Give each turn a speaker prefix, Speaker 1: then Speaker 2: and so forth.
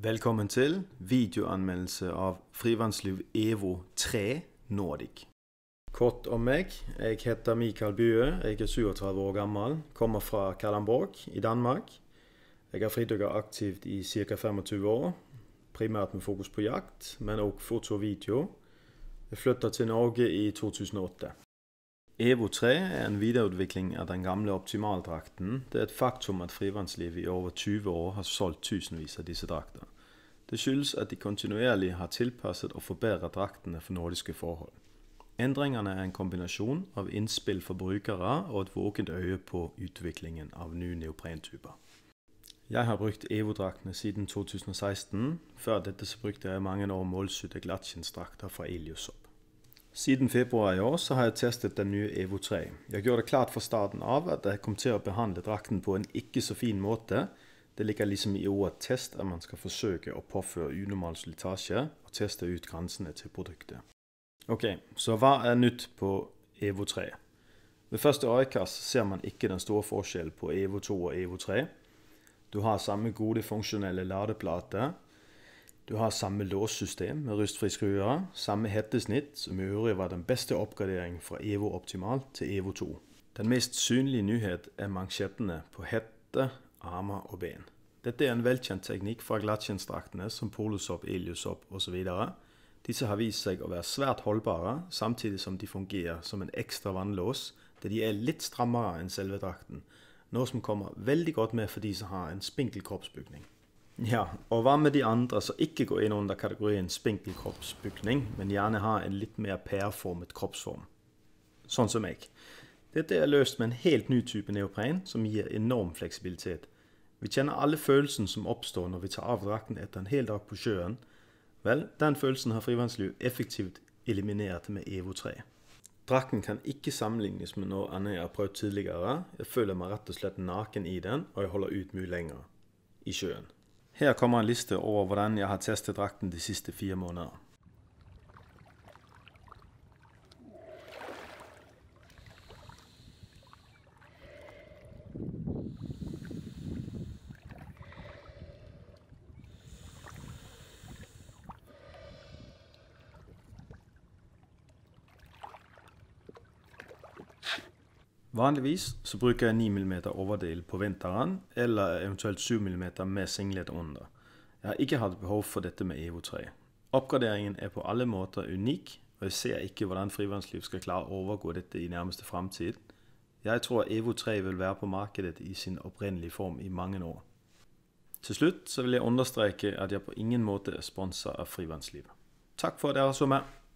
Speaker 1: Velkommen til videoanmeldelse av Frivannsliv EVO 3 Nordic. Kort om meg. Jeg heter Mikael Bue. Jeg er 37 år gammel. Kommer fra Kalamborg i Danmark. Jeg har fridykket aktivt i ca. 25 år. Primært med fokus på jakt, men også foto og video. Jeg flyttet til Norge i 2008. EVO 3 er en videreutvikling av den gamle optimaldrakten. Det er et faktum at frivannslivet i over 20 år har solgt tusenvis av disse drakter. Det skyldes at de kontinuerlig har tilpasset og forbedret draktene for nordiske forhold. Endringene er en kombinasjon av innspill for brukere og et våkent øye på utviklingen av nye neoprentyper. Jeg har brukt EVO-draktene siden 2016. Før dette så brukte jeg mange år målsydde glattskinnstrakter fra Iliusop. Siden februar i år så har jeg testet den nye EVO 3. Jeg gjør det klart fra starten av at jeg kommer til å behandle drakten på en ikke så fin måte. Det ligger liksom i ordet 'test' at man skal forsøke å påføre unormal slitasje og teste ut grensene til produktet. Ok, så hva er nytt på EVO 3? Ved første øyekast ser man ikke den store forskjellen på EVO 2 og EVO 3. Du har samme gode funksjonelle ladeplate, du har samme låssystem med rustfri skruer, samme hettesnitt, som i øvrig var den beste oppgradering fra EVO Optimal til EVO 2. Den mest synlige nyhet er mansjettene på hette, armer og ben. Dette er en velkjent teknikk fra glatsjensdraktene som polosopp, iljusopp osv. Disse har vist seg å være svært holdbare, samtidig som de fungerer som en ekstra vannlås, da de er litt strammere enn selve drakten, noe som kommer veldig godt med for de som har en spinkel kroppsbygning. Ja, og hva med de andre som ikke går inn under kategorien spinkel kroppsbygning, men gjerne har en litt mer pæreformet kroppsform? Sånn som meg. Dette er løst med en helt ny type neopren som gir enorm fleksibilitet. Vi kjenner alle følelsen som oppstår når vi tar av drakten etter en hel dag på sjøen. Vel, den følelsen har Frivannsliv effektivt eliminert med EVO3. Drakten kan ikke sammenlignes med noe annet jeg har prøvd tidligere. Jeg føler meg rett og slett naken i den, og jeg holder ut mye lenger i sjøen. Her kommer en liste over hvordan jeg har testet drakten de siste fire måneder. Vanligvis så bruker jeg 9 mm overdel på vinteren, eller eventuelt 7 mm med singlet under. Jeg har ikke hatt behov for dette med EVO 3. Oppgraderingen er på alle måter unik, og jeg ser ikke hvordan frivannsliv skal klare å overgå dette i nærmeste fremtid. Jeg tror EVO 3 vil være på markedet i sin opprinnelige form i mange år. Til slutt så vil jeg understreke at jeg på ingen måte er sponsa av Frivannslivet. Takk for at dere så med.